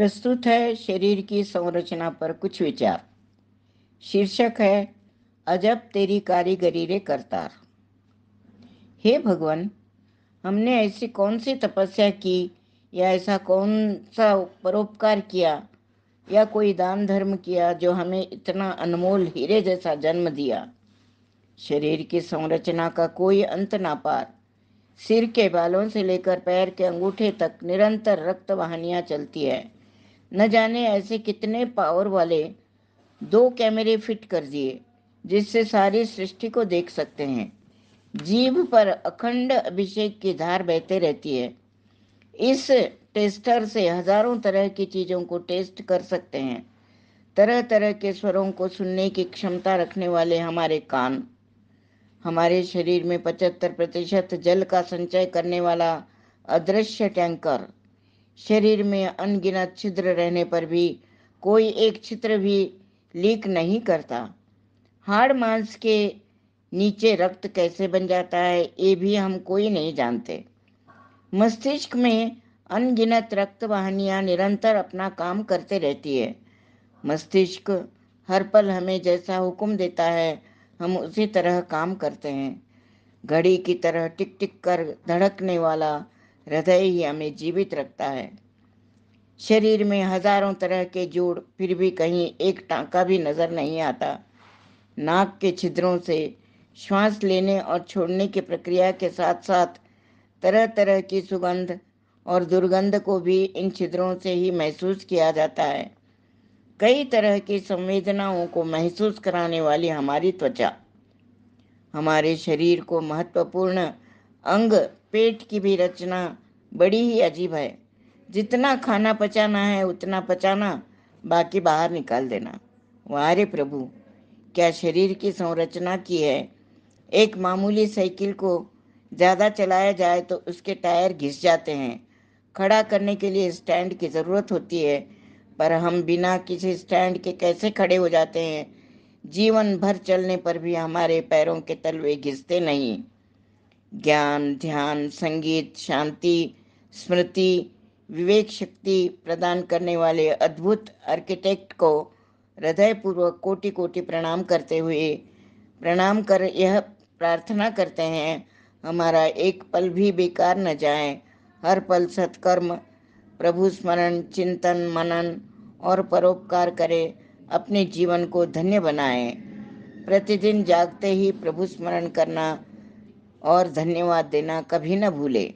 प्रस्तुत है शरीर की संरचना पर कुछ विचार शीर्षक है अजब तेरी कारीगरी रे करतार हे भगवान हमने ऐसी कौन सी तपस्या की या ऐसा कौन सा परोपकार किया या कोई दान धर्म किया जो हमें इतना अनमोल हीरे जैसा जन्म दिया शरीर की संरचना का कोई अंत ना पार सिर के बालों से लेकर पैर के अंगूठे तक निरंतर रक्त वाहनियाँ चलती है न जाने ऐसे कितने पावर वाले दो कैमरे फिट कर दिए जिससे सारी सृष्टि को देख सकते हैं जीव पर अखंड अभिषेक की धार बहते रहती है इस टेस्टर से हजारों तरह की चीजों को टेस्ट कर सकते हैं तरह तरह के स्वरों को सुनने की क्षमता रखने वाले हमारे कान हमारे शरीर में पचहत्तर प्रतिशत जल का संचय करने वाला अदृश्य टैंकर शरीर में अनगिनत छिद्र रहने पर भी कोई एक छिद्र भी लीक नहीं करता हाड़ मांस के नीचे रक्त कैसे बन जाता है ये भी हम कोई नहीं जानते मस्तिष्क में अनगिनत रक्त वाहनियाँ निरंतर अपना काम करते रहती है मस्तिष्क हर पल हमें जैसा हुक्म देता है हम उसी तरह काम करते हैं घड़ी की तरह टिक टिक कर धड़कने वाला हृदय ही हमें जीवित रखता है शरीर में हजारों तरह के जोड़ फिर भी कहीं एक टांका भी नजर नहीं आता नाक के छिद्रों से श्वास लेने और छोड़ने की प्रक्रिया के साथ साथ तरह तरह की सुगंध और दुर्गंध को भी इन छिद्रों से ही महसूस किया जाता है कई तरह की संवेदनाओं को महसूस कराने वाली हमारी त्वचा हमारे शरीर को महत्वपूर्ण अंग पेट की भी रचना बड़ी ही अजीब है जितना खाना पचाना है उतना पचाना बाकी बाहर निकाल देना वारे प्रभु क्या शरीर की संरचना की है एक मामूली साइकिल को ज़्यादा चलाया जाए तो उसके टायर घिस जाते हैं खड़ा करने के लिए स्टैंड की ज़रूरत होती है पर हम बिना किसी स्टैंड के कैसे खड़े हो जाते हैं जीवन भर चलने पर भी हमारे पैरों के तलवे घिसते नहीं ज्ञान ध्यान संगीत शांति स्मृति विवेक शक्ति प्रदान करने वाले अद्भुत आर्किटेक्ट को हृदयपूर्वक कोटि कोटि प्रणाम करते हुए प्रणाम कर यह प्रार्थना करते हैं हमारा एक पल भी बेकार न जाए हर पल सत्कर्म प्रभु स्मरण चिंतन मनन और परोपकार करें अपने जीवन को धन्य बनाए प्रतिदिन जागते ही प्रभु स्मरण करना और धन्यवाद देना कभी न भूलें